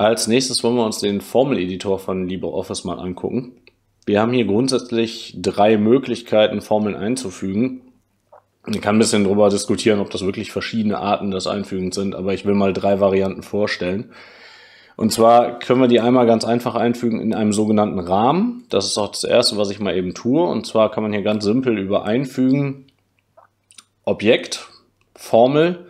Als nächstes wollen wir uns den Formel-Editor von LibreOffice mal angucken. Wir haben hier grundsätzlich drei Möglichkeiten, Formeln einzufügen. Ich kann ein bisschen darüber diskutieren, ob das wirklich verschiedene Arten des Einfügens sind, aber ich will mal drei Varianten vorstellen. Und zwar können wir die einmal ganz einfach einfügen in einem sogenannten Rahmen. Das ist auch das Erste, was ich mal eben tue. Und zwar kann man hier ganz simpel über Einfügen, Objekt, Formel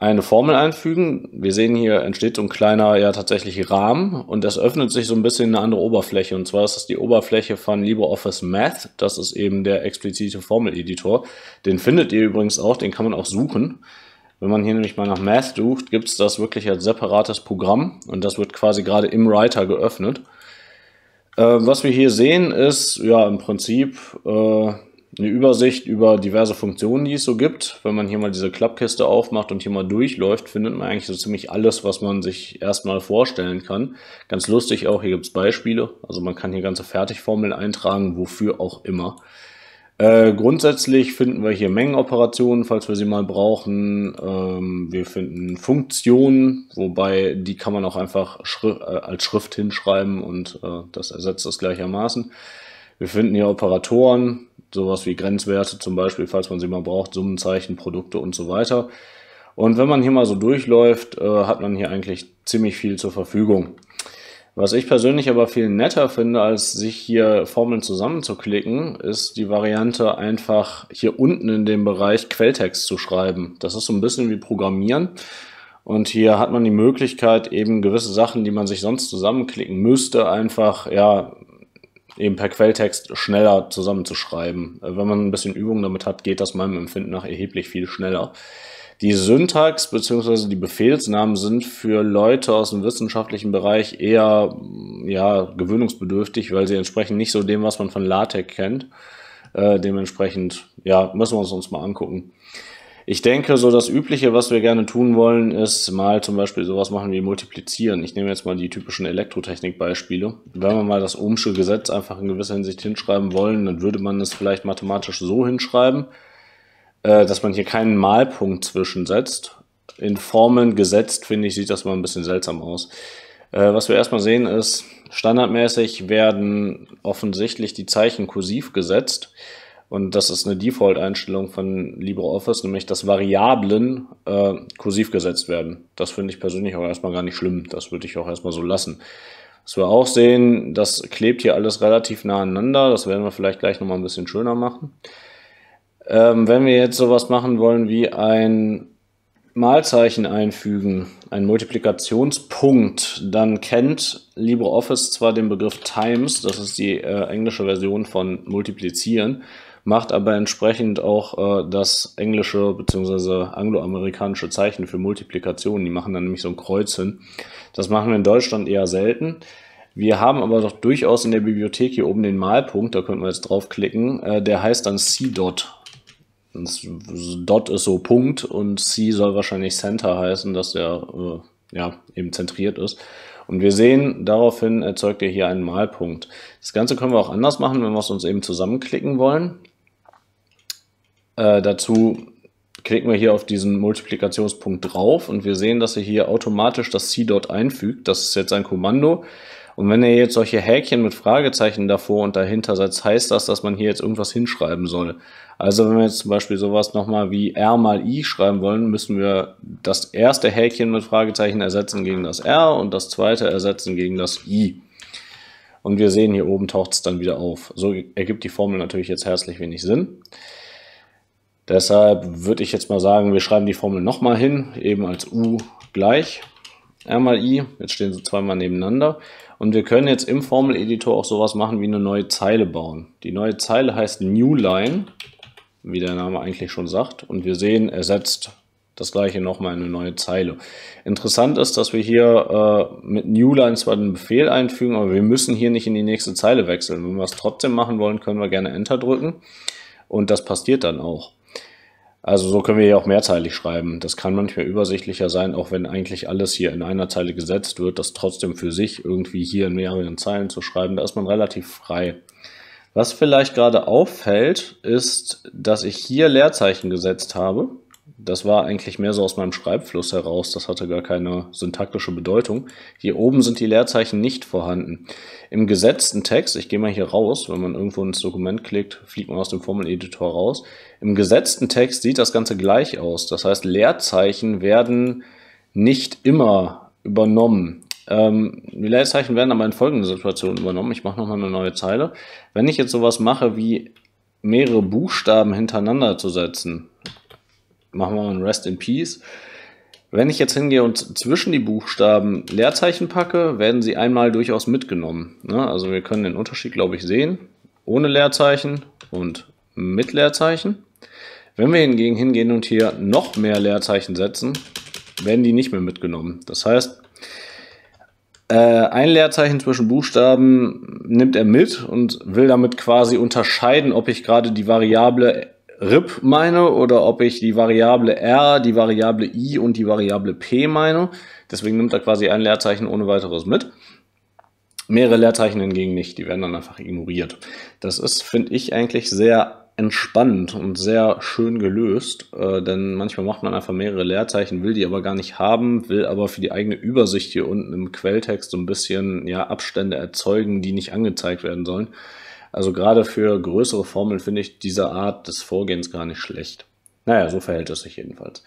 eine Formel einfügen. Wir sehen hier entsteht so ein kleiner ja tatsächlich Rahmen und das öffnet sich so ein bisschen eine andere Oberfläche und zwar ist das die Oberfläche von LibreOffice Math. Das ist eben der explizite Formeleditor. Den findet ihr übrigens auch, den kann man auch suchen. Wenn man hier nämlich mal nach Math sucht, gibt es das wirklich als separates Programm und das wird quasi gerade im Writer geöffnet. Äh, was wir hier sehen ist ja im Prinzip äh, eine Übersicht über diverse Funktionen, die es so gibt. Wenn man hier mal diese Klappkiste aufmacht und hier mal durchläuft, findet man eigentlich so ziemlich alles, was man sich erstmal vorstellen kann. Ganz lustig auch, hier gibt es Beispiele. Also man kann hier ganze Fertigformeln eintragen, wofür auch immer. Äh, grundsätzlich finden wir hier Mengenoperationen, falls wir sie mal brauchen. Ähm, wir finden Funktionen, wobei die kann man auch einfach Schri äh, als Schrift hinschreiben und äh, das ersetzt das gleichermaßen. Wir finden hier Operatoren, sowas wie Grenzwerte zum Beispiel, falls man sie mal braucht, Summenzeichen, Produkte und so weiter. Und wenn man hier mal so durchläuft, äh, hat man hier eigentlich ziemlich viel zur Verfügung. Was ich persönlich aber viel netter finde, als sich hier Formeln zusammenzuklicken, ist die Variante einfach hier unten in dem Bereich Quelltext zu schreiben. Das ist so ein bisschen wie Programmieren. Und hier hat man die Möglichkeit, eben gewisse Sachen, die man sich sonst zusammenklicken müsste, einfach ja eben per Quelltext schneller zusammenzuschreiben. Äh, wenn man ein bisschen Übung damit hat, geht das meinem Empfinden nach erheblich viel schneller. Die Syntax bzw. die Befehlsnamen sind für Leute aus dem wissenschaftlichen Bereich eher mm, ja, gewöhnungsbedürftig, weil sie entsprechen nicht so dem, was man von LaTeX kennt. Äh, dementsprechend, ja, müssen wir uns, uns mal angucken. Ich denke, so das Übliche, was wir gerne tun wollen, ist mal zum Beispiel sowas machen wie multiplizieren. Ich nehme jetzt mal die typischen Elektrotechnik-Beispiele. Wenn wir mal das Ohmsche Gesetz einfach in gewisser Hinsicht hinschreiben wollen, dann würde man es vielleicht mathematisch so hinschreiben, äh, dass man hier keinen Malpunkt zwischensetzt. In Formeln gesetzt, finde ich, sieht das mal ein bisschen seltsam aus. Äh, was wir erstmal sehen ist, standardmäßig werden offensichtlich die Zeichen kursiv gesetzt. Und das ist eine Default-Einstellung von LibreOffice, nämlich dass Variablen äh, kursiv gesetzt werden. Das finde ich persönlich auch erstmal gar nicht schlimm. Das würde ich auch erstmal so lassen. Was wir auch sehen, das klebt hier alles relativ nah aneinander. Das werden wir vielleicht gleich nochmal ein bisschen schöner machen. Ähm, wenn wir jetzt sowas machen wollen wie ein Malzeichen einfügen, ein Multiplikationspunkt, dann kennt LibreOffice zwar den Begriff Times, das ist die äh, englische Version von multiplizieren macht aber entsprechend auch äh, das englische bzw. angloamerikanische Zeichen für Multiplikation. Die machen dann nämlich so ein Kreuz hin. Das machen wir in Deutschland eher selten. Wir haben aber doch durchaus in der Bibliothek hier oben den Malpunkt, da könnten wir jetzt draufklicken, äh, der heißt dann C-Dot. Dot ist so Punkt und C soll wahrscheinlich Center heißen, dass der äh, ja, eben zentriert ist. Und wir sehen, daraufhin erzeugt er hier einen Malpunkt. Das Ganze können wir auch anders machen, wenn wir es uns eben zusammenklicken wollen. Äh, dazu klicken wir hier auf diesen Multiplikationspunkt drauf und wir sehen, dass er hier automatisch das C dort einfügt. Das ist jetzt ein Kommando. Und wenn er jetzt solche Häkchen mit Fragezeichen davor und dahinter setzt, heißt das, dass man hier jetzt irgendwas hinschreiben soll. Also wenn wir jetzt zum Beispiel sowas nochmal wie R mal I schreiben wollen, müssen wir das erste Häkchen mit Fragezeichen ersetzen gegen das R und das zweite ersetzen gegen das I. Und wir sehen, hier oben taucht es dann wieder auf. So ergibt die Formel natürlich jetzt herzlich wenig Sinn. Deshalb würde ich jetzt mal sagen, wir schreiben die Formel nochmal hin, eben als U gleich R mal I. Jetzt stehen sie zweimal nebeneinander. Und wir können jetzt im Formel-Editor auch sowas machen wie eine neue Zeile bauen. Die neue Zeile heißt New Line, wie der Name eigentlich schon sagt. Und wir sehen, er setzt das gleiche nochmal in eine neue Zeile. Interessant ist, dass wir hier äh, mit Line zwar den Befehl einfügen, aber wir müssen hier nicht in die nächste Zeile wechseln. Wenn wir es trotzdem machen wollen, können wir gerne Enter drücken und das passiert dann auch. Also so können wir ja auch mehrzeilig schreiben. Das kann manchmal übersichtlicher sein, auch wenn eigentlich alles hier in einer Zeile gesetzt wird, das trotzdem für sich irgendwie hier in mehreren Zeilen zu schreiben, da ist man relativ frei. Was vielleicht gerade auffällt, ist, dass ich hier Leerzeichen gesetzt habe. Das war eigentlich mehr so aus meinem Schreibfluss heraus, das hatte gar keine syntaktische Bedeutung. Hier oben sind die Leerzeichen nicht vorhanden. Im gesetzten Text, ich gehe mal hier raus, wenn man irgendwo ins Dokument klickt, fliegt man aus dem Formeleditor raus. Im gesetzten Text sieht das Ganze gleich aus. Das heißt, Leerzeichen werden nicht immer übernommen. Ähm, die Leerzeichen werden aber in folgenden Situationen übernommen. Ich mache nochmal eine neue Zeile. Wenn ich jetzt sowas mache wie mehrere Buchstaben hintereinander zu setzen, machen wir mal ein Rest in Peace. Wenn ich jetzt hingehe und zwischen die Buchstaben Leerzeichen packe, werden sie einmal durchaus mitgenommen. Ne? Also wir können den Unterschied, glaube ich, sehen. Ohne Leerzeichen und mit Leerzeichen. Wenn wir hingegen hingehen und hier noch mehr Leerzeichen setzen, werden die nicht mehr mitgenommen. Das heißt, äh, ein Leerzeichen zwischen Buchstaben nimmt er mit und will damit quasi unterscheiden, ob ich gerade die Variable RIP meine oder ob ich die Variable R, die Variable I und die Variable P meine. Deswegen nimmt er quasi ein Leerzeichen ohne weiteres mit. Mehrere Leerzeichen hingegen nicht, die werden dann einfach ignoriert. Das ist, finde ich, eigentlich sehr entspannt und sehr schön gelöst, äh, denn manchmal macht man einfach mehrere Leerzeichen, will die aber gar nicht haben, will aber für die eigene Übersicht hier unten im Quelltext so ein bisschen ja, Abstände erzeugen, die nicht angezeigt werden sollen. Also gerade für größere Formeln finde ich diese Art des Vorgehens gar nicht schlecht. Naja, so verhält es sich jedenfalls.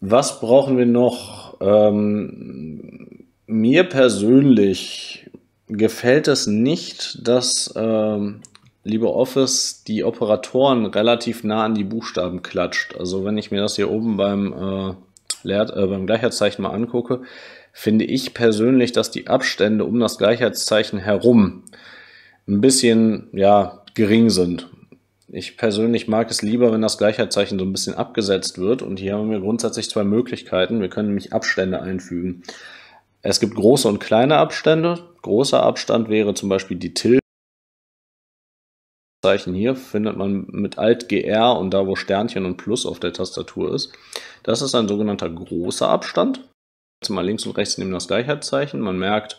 Was brauchen wir noch? Ähm, mir persönlich gefällt es nicht, dass ähm, LibreOffice die Operatoren relativ nah an die Buchstaben klatscht. Also wenn ich mir das hier oben beim, äh, Leert, äh, beim Gleichheitszeichen mal angucke, finde ich persönlich, dass die Abstände um das Gleichheitszeichen herum ein bisschen ja, gering sind. Ich persönlich mag es lieber, wenn das Gleichheitszeichen so ein bisschen abgesetzt wird. Und hier haben wir grundsätzlich zwei Möglichkeiten. Wir können nämlich Abstände einfügen. Es gibt große und kleine Abstände. Großer Abstand wäre zum Beispiel die Tilde. Zeichen hier findet man mit Alt GR und da, wo Sternchen und Plus auf der Tastatur ist. Das ist ein sogenannter großer Abstand. Jetzt mal links und rechts nehmen das Gleichheitszeichen. Man merkt,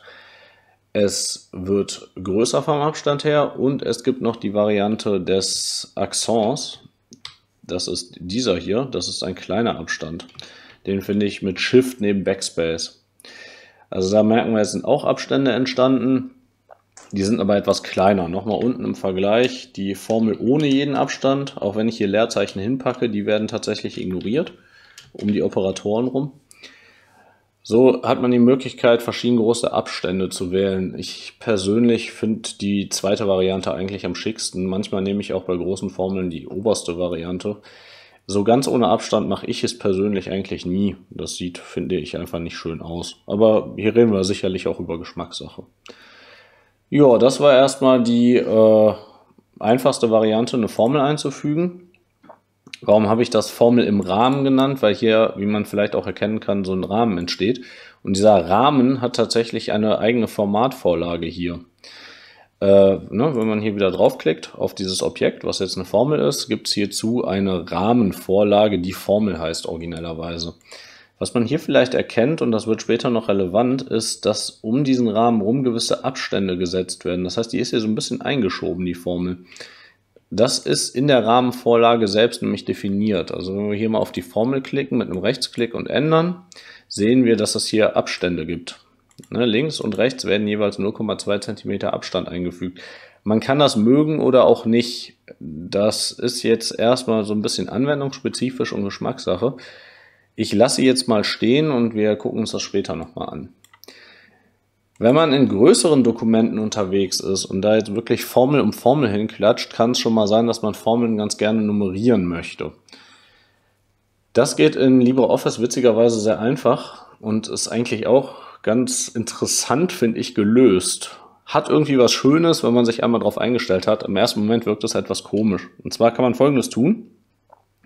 es wird größer vom Abstand her und es gibt noch die Variante des Axons. Das ist dieser hier. Das ist ein kleiner Abstand. Den finde ich mit Shift neben Backspace. Also da merken wir, es sind auch Abstände entstanden. Die sind aber etwas kleiner. Nochmal unten im Vergleich die Formel ohne jeden Abstand, auch wenn ich hier Leerzeichen hinpacke, die werden tatsächlich ignoriert um die Operatoren rum. So hat man die Möglichkeit, verschiedene große Abstände zu wählen. Ich persönlich finde die zweite Variante eigentlich am schicksten. Manchmal nehme ich auch bei großen Formeln die oberste Variante. So ganz ohne Abstand mache ich es persönlich eigentlich nie. Das sieht, finde ich, einfach nicht schön aus. Aber hier reden wir sicherlich auch über Geschmackssache. Ja, das war erstmal die äh, einfachste Variante, eine Formel einzufügen. Warum habe ich das Formel im Rahmen genannt? Weil hier, wie man vielleicht auch erkennen kann, so ein Rahmen entsteht. Und dieser Rahmen hat tatsächlich eine eigene Formatvorlage hier. Äh, ne, wenn man hier wieder draufklickt auf dieses Objekt, was jetzt eine Formel ist, gibt es hierzu eine Rahmenvorlage, die Formel heißt originellerweise. Was man hier vielleicht erkennt, und das wird später noch relevant, ist, dass um diesen Rahmen rum gewisse Abstände gesetzt werden. Das heißt, die ist hier so ein bisschen eingeschoben, die Formel. Das ist in der Rahmenvorlage selbst nämlich definiert. Also wenn wir hier mal auf die Formel klicken mit einem Rechtsklick und ändern, sehen wir, dass es hier Abstände gibt. Ne, links und rechts werden jeweils 0,2 cm Abstand eingefügt. Man kann das mögen oder auch nicht. Das ist jetzt erstmal so ein bisschen anwendungsspezifisch und Geschmackssache. Ich lasse jetzt mal stehen und wir gucken uns das später nochmal an. Wenn man in größeren Dokumenten unterwegs ist und da jetzt wirklich Formel um Formel hinklatscht, kann es schon mal sein, dass man Formeln ganz gerne nummerieren möchte. Das geht in LibreOffice witzigerweise sehr einfach und ist eigentlich auch ganz interessant, finde ich, gelöst. Hat irgendwie was Schönes, wenn man sich einmal darauf eingestellt hat. Im ersten Moment wirkt es etwas komisch. Und zwar kann man Folgendes tun.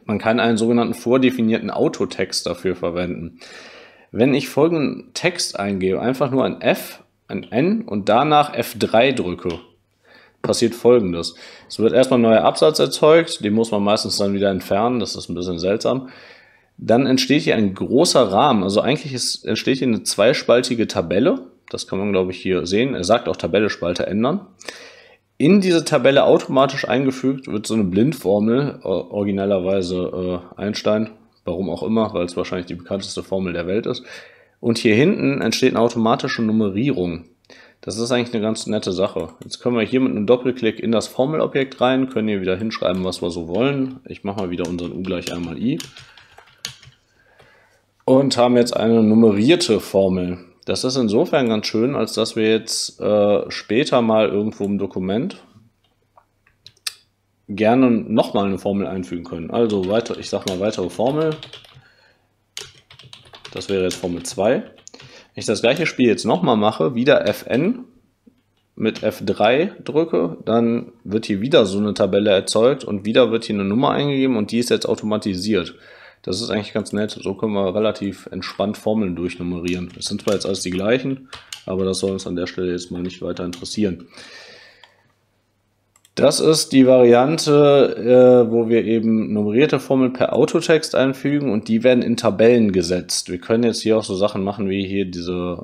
Man kann einen sogenannten vordefinierten Autotext dafür verwenden. Wenn ich folgenden Text eingebe, einfach nur ein F ein N und danach F3 drücke, passiert folgendes. Es wird erstmal ein neuer Absatz erzeugt, den muss man meistens dann wieder entfernen, das ist ein bisschen seltsam. Dann entsteht hier ein großer Rahmen, also eigentlich ist, entsteht hier eine zweispaltige Tabelle, das kann man glaube ich hier sehen, er sagt auch Tabelle Spalte ändern. In diese Tabelle automatisch eingefügt wird so eine Blindformel, äh, originalerweise äh, Einstein, warum auch immer, weil es wahrscheinlich die bekannteste Formel der Welt ist. Und hier hinten entsteht eine automatische Nummerierung. Das ist eigentlich eine ganz nette Sache. Jetzt können wir hier mit einem Doppelklick in das Formelobjekt rein, können hier wieder hinschreiben, was wir so wollen. Ich mache mal wieder unseren U gleich einmal I. Und haben jetzt eine nummerierte Formel. Das ist insofern ganz schön, als dass wir jetzt äh, später mal irgendwo im Dokument gerne nochmal eine Formel einfügen können. Also weiter, ich sag mal weitere Formel, das wäre jetzt Formel 2. Wenn ich das gleiche Spiel jetzt nochmal mache, wieder Fn mit F3 drücke, dann wird hier wieder so eine Tabelle erzeugt und wieder wird hier eine Nummer eingegeben und die ist jetzt automatisiert. Das ist eigentlich ganz nett. So können wir relativ entspannt Formeln durchnummerieren. Es sind zwar jetzt alles die gleichen, aber das soll uns an der Stelle jetzt mal nicht weiter interessieren. Das ist die Variante, äh, wo wir eben nummerierte Formeln per Autotext einfügen und die werden in Tabellen gesetzt. Wir können jetzt hier auch so Sachen machen, wie hier diese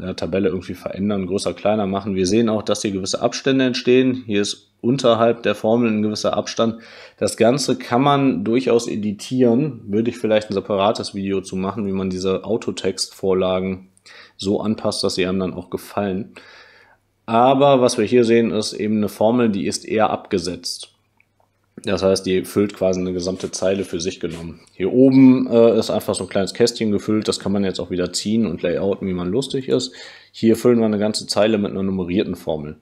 äh, Tabelle irgendwie verändern, größer, kleiner machen. Wir sehen auch, dass hier gewisse Abstände entstehen. Hier ist unterhalb der Formel ein gewisser Abstand. Das Ganze kann man durchaus editieren. Würde ich vielleicht ein separates Video zu machen, wie man diese Autotextvorlagen so anpasst, dass sie einem dann auch gefallen. Aber was wir hier sehen, ist eben eine Formel, die ist eher abgesetzt. Das heißt, die füllt quasi eine gesamte Zeile für sich genommen. Hier oben äh, ist einfach so ein kleines Kästchen gefüllt. Das kann man jetzt auch wieder ziehen und layouten, wie man lustig ist. Hier füllen wir eine ganze Zeile mit einer nummerierten Formel.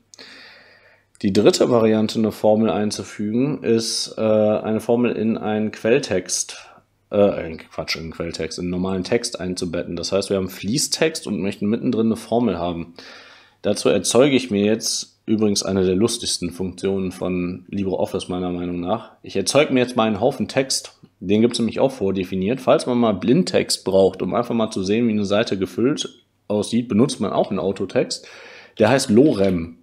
Die dritte Variante, eine Formel einzufügen, ist äh, eine Formel in einen Quelltext, äh, Quatsch, in einen Quelltext, in einen normalen Text einzubetten. Das heißt, wir haben Fließtext und möchten mittendrin eine Formel haben. Dazu erzeuge ich mir jetzt übrigens eine der lustigsten Funktionen von LibreOffice meiner Meinung nach. Ich erzeuge mir jetzt mal einen Haufen Text, den gibt es nämlich auch vordefiniert. Falls man mal Blindtext braucht, um einfach mal zu sehen, wie eine Seite gefüllt aussieht, benutzt man auch einen Autotext. Der heißt Lorem.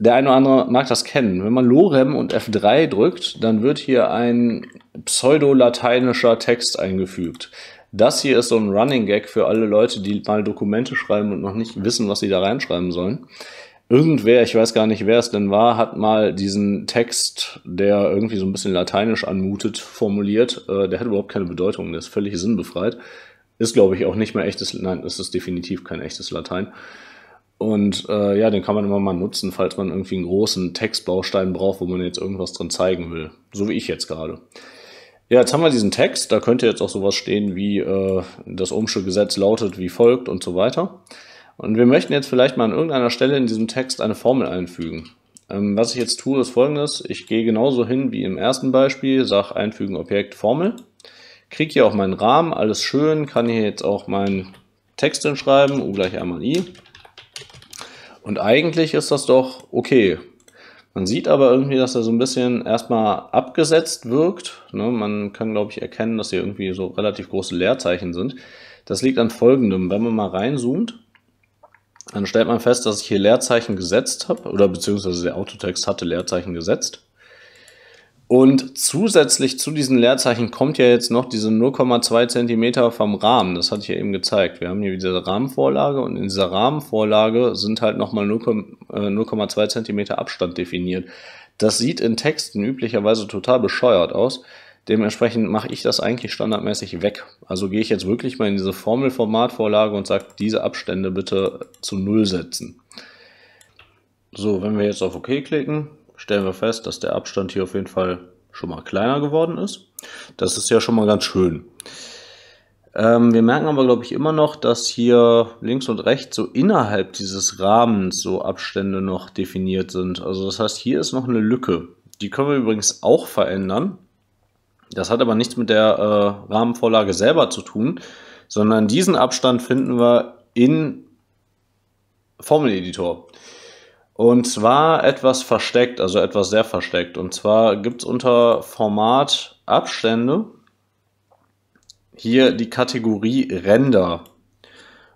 Der eine oder andere mag das kennen. Wenn man Lorem und F3 drückt, dann wird hier ein pseudolateinischer Text eingefügt. Das hier ist so ein Running Gag für alle Leute, die mal Dokumente schreiben und noch nicht wissen, was sie da reinschreiben sollen. Irgendwer, ich weiß gar nicht, wer es denn war, hat mal diesen Text, der irgendwie so ein bisschen lateinisch anmutet, formuliert. Äh, der hat überhaupt keine Bedeutung, der ist völlig sinnbefreit. Ist, glaube ich, auch nicht mehr echtes, nein, ist es definitiv kein echtes Latein. Und äh, ja, den kann man immer mal nutzen, falls man irgendwie einen großen Textbaustein braucht, wo man jetzt irgendwas drin zeigen will. So wie ich jetzt gerade. Ja, jetzt haben wir diesen Text, da könnte jetzt auch sowas stehen wie äh, das Ohmsche Gesetz lautet wie folgt und so weiter. Und wir möchten jetzt vielleicht mal an irgendeiner Stelle in diesem Text eine Formel einfügen. Ähm, was ich jetzt tue, ist folgendes. Ich gehe genauso hin wie im ersten Beispiel, sage einfügen Objekt Formel, kriege hier auch meinen Rahmen, alles schön, kann hier jetzt auch meinen Text hinschreiben, u gleich r mal i. Und eigentlich ist das doch okay. Man sieht aber irgendwie, dass er so ein bisschen erstmal abgesetzt wirkt. Ne? Man kann, glaube ich, erkennen, dass hier irgendwie so relativ große Leerzeichen sind. Das liegt an folgendem. Wenn man mal reinzoomt, dann stellt man fest, dass ich hier Leerzeichen gesetzt habe, oder beziehungsweise der Autotext hatte Leerzeichen gesetzt. Und zusätzlich zu diesen Leerzeichen kommt ja jetzt noch diese 0,2 Zentimeter vom Rahmen. Das hatte ich ja eben gezeigt. Wir haben hier wieder Rahmenvorlage und in dieser Rahmenvorlage sind halt nochmal 0,2 äh, Zentimeter Abstand definiert. Das sieht in Texten üblicherweise total bescheuert aus. Dementsprechend mache ich das eigentlich standardmäßig weg. Also gehe ich jetzt wirklich mal in diese Formelformatvorlage und sage, diese Abstände bitte zu Null setzen. So, wenn wir jetzt auf OK klicken, stellen wir fest, dass der Abstand hier auf jeden Fall schon mal kleiner geworden ist. Das ist ja schon mal ganz schön. Ähm, wir merken aber, glaube ich, immer noch, dass hier links und rechts so innerhalb dieses Rahmens so Abstände noch definiert sind. Also das heißt, hier ist noch eine Lücke. Die können wir übrigens auch verändern. Das hat aber nichts mit der äh, Rahmenvorlage selber zu tun, sondern diesen Abstand finden wir in Formel-Editor. Und zwar etwas versteckt, also etwas sehr versteckt. Und zwar gibt es unter Format Abstände hier die Kategorie Ränder.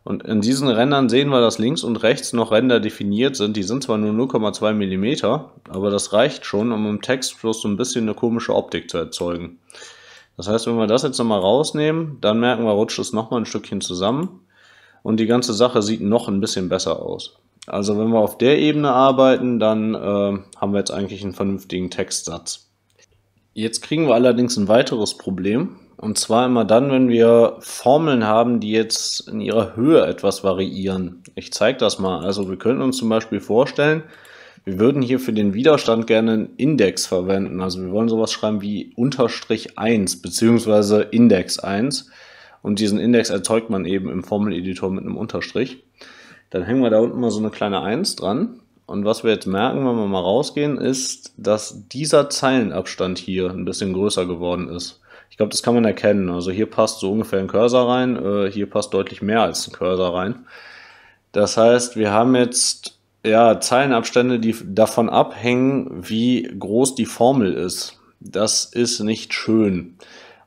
Und in diesen Rändern sehen wir, dass links und rechts noch Ränder definiert sind. Die sind zwar nur 0,2 mm, aber das reicht schon, um im Textfluss so ein bisschen eine komische Optik zu erzeugen. Das heißt, wenn wir das jetzt nochmal rausnehmen, dann merken wir, rutscht es nochmal ein Stückchen zusammen und die ganze Sache sieht noch ein bisschen besser aus. Also wenn wir auf der Ebene arbeiten, dann äh, haben wir jetzt eigentlich einen vernünftigen Textsatz. Jetzt kriegen wir allerdings ein weiteres Problem. Und zwar immer dann, wenn wir Formeln haben, die jetzt in ihrer Höhe etwas variieren. Ich zeige das mal. Also wir können uns zum Beispiel vorstellen, wir würden hier für den Widerstand gerne einen Index verwenden. Also wir wollen sowas schreiben wie Unterstrich 1 beziehungsweise Index 1. Und diesen Index erzeugt man eben im Formeleditor mit einem Unterstrich. Dann hängen wir da unten mal so eine kleine 1 dran. Und was wir jetzt merken, wenn wir mal rausgehen, ist, dass dieser Zeilenabstand hier ein bisschen größer geworden ist. Ich glaube, das kann man erkennen. Also hier passt so ungefähr ein Cursor rein, äh, hier passt deutlich mehr als ein Cursor rein. Das heißt, wir haben jetzt ja, Zeilenabstände, die davon abhängen, wie groß die Formel ist. Das ist nicht schön.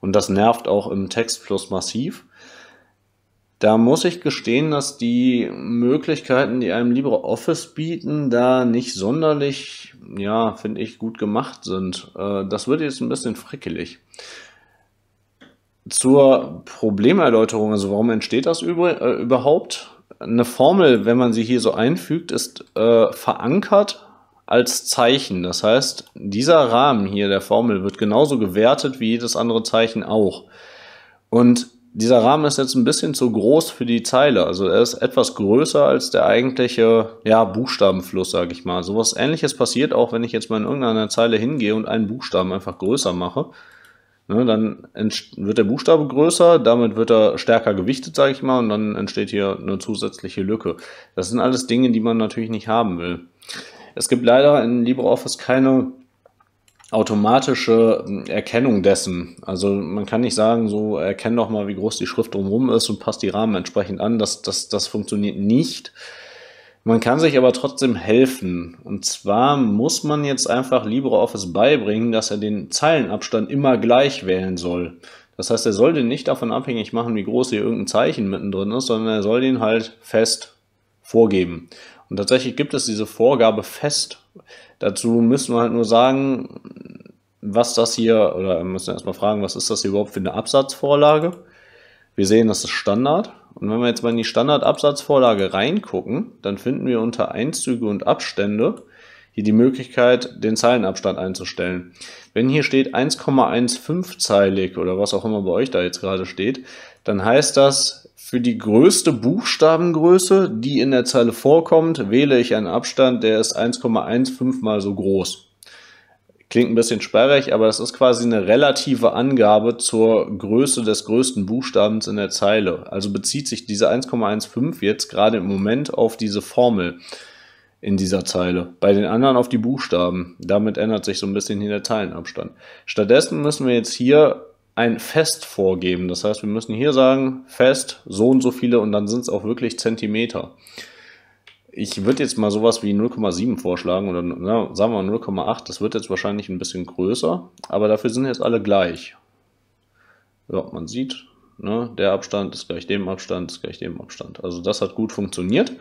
Und das nervt auch im Textfluss massiv. Da muss ich gestehen, dass die Möglichkeiten, die einem LibreOffice bieten, da nicht sonderlich, ja, finde ich, gut gemacht sind. Äh, das wird jetzt ein bisschen frickelig. Zur Problemerläuterung, also warum entsteht das äh, überhaupt? Eine Formel, wenn man sie hier so einfügt, ist äh, verankert als Zeichen. Das heißt, dieser Rahmen hier der Formel wird genauso gewertet wie jedes andere Zeichen auch. Und dieser Rahmen ist jetzt ein bisschen zu groß für die Zeile. Also er ist etwas größer als der eigentliche ja, Buchstabenfluss, sage ich mal. Sowas ähnliches passiert auch, wenn ich jetzt mal in irgendeiner Zeile hingehe und einen Buchstaben einfach größer mache. Ne, dann wird der Buchstabe größer, damit wird er stärker gewichtet, sage ich mal, und dann entsteht hier eine zusätzliche Lücke. Das sind alles Dinge, die man natürlich nicht haben will. Es gibt leider in LibreOffice keine automatische hm, Erkennung dessen. Also man kann nicht sagen, so erkenn doch mal, wie groß die Schrift drumherum ist und passt die Rahmen entsprechend an. Das, das, das funktioniert nicht. Man kann sich aber trotzdem helfen. Und zwar muss man jetzt einfach LibreOffice beibringen, dass er den Zeilenabstand immer gleich wählen soll. Das heißt, er soll den nicht davon abhängig machen, wie groß hier irgendein Zeichen mittendrin ist, sondern er soll den halt fest vorgeben. Und tatsächlich gibt es diese Vorgabe fest. Dazu müssen wir halt nur sagen, was das hier, oder wir müssen erstmal fragen, was ist das hier überhaupt für eine Absatzvorlage? Wir sehen, das ist Standard. Und wenn wir jetzt mal in die Standardabsatzvorlage reingucken, dann finden wir unter Einzüge und Abstände hier die Möglichkeit, den Zeilenabstand einzustellen. Wenn hier steht 1,15 zeilig oder was auch immer bei euch da jetzt gerade steht, dann heißt das, für die größte Buchstabengröße, die in der Zeile vorkommt, wähle ich einen Abstand, der ist 1,15 mal so groß. Klingt ein bisschen sperrig, aber das ist quasi eine relative Angabe zur Größe des größten Buchstabens in der Zeile. Also bezieht sich diese 1,15 jetzt gerade im Moment auf diese Formel in dieser Zeile. Bei den anderen auf die Buchstaben. Damit ändert sich so ein bisschen hier der Zeilenabstand. Stattdessen müssen wir jetzt hier ein Fest vorgeben. Das heißt, wir müssen hier sagen, Fest, so und so viele und dann sind es auch wirklich Zentimeter. Ich würde jetzt mal sowas wie 0,7 vorschlagen oder na, sagen wir 0,8. Das wird jetzt wahrscheinlich ein bisschen größer, aber dafür sind jetzt alle gleich. Ja, man sieht, ne, der Abstand ist gleich dem Abstand, ist gleich dem Abstand. Also das hat gut funktioniert.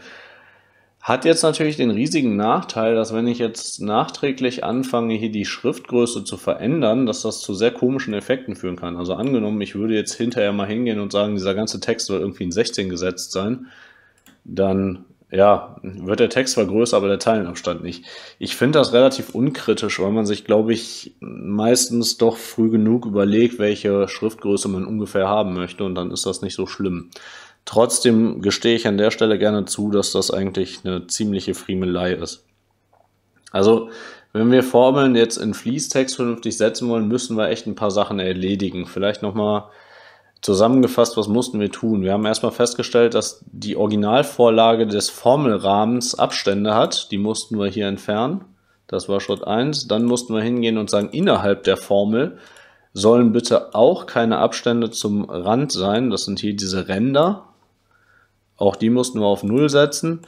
Hat jetzt natürlich den riesigen Nachteil, dass wenn ich jetzt nachträglich anfange, hier die Schriftgröße zu verändern, dass das zu sehr komischen Effekten führen kann. Also angenommen, ich würde jetzt hinterher mal hingehen und sagen, dieser ganze Text soll irgendwie in 16 gesetzt sein, dann ja, wird der Text zwar größer, aber der Teilenabstand nicht. Ich finde das relativ unkritisch, weil man sich, glaube ich, meistens doch früh genug überlegt, welche Schriftgröße man ungefähr haben möchte und dann ist das nicht so schlimm. Trotzdem gestehe ich an der Stelle gerne zu, dass das eigentlich eine ziemliche Friemelei ist. Also, wenn wir Formeln jetzt in Fließtext vernünftig setzen wollen, müssen wir echt ein paar Sachen erledigen. Vielleicht nochmal zusammengefasst, was mussten wir tun? Wir haben erstmal festgestellt, dass die Originalvorlage des Formelrahmens Abstände hat. Die mussten wir hier entfernen. Das war Schritt 1. Dann mussten wir hingehen und sagen, innerhalb der Formel sollen bitte auch keine Abstände zum Rand sein. Das sind hier diese Ränder. Auch die mussten wir auf Null setzen.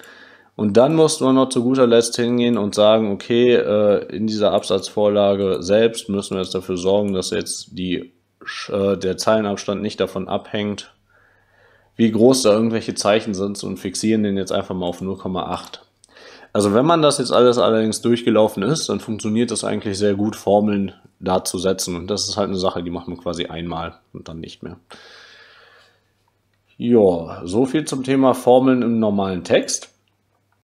Und dann mussten wir noch zu guter Letzt hingehen und sagen, okay, äh, in dieser Absatzvorlage selbst müssen wir jetzt dafür sorgen, dass jetzt die, äh, der Zeilenabstand nicht davon abhängt, wie groß da irgendwelche Zeichen sind und fixieren den jetzt einfach mal auf 0,8. Also wenn man das jetzt alles allerdings durchgelaufen ist, dann funktioniert das eigentlich sehr gut, Formeln da zu setzen. Und das ist halt eine Sache, die macht man quasi einmal und dann nicht mehr. Ja, so viel zum Thema Formeln im normalen Text.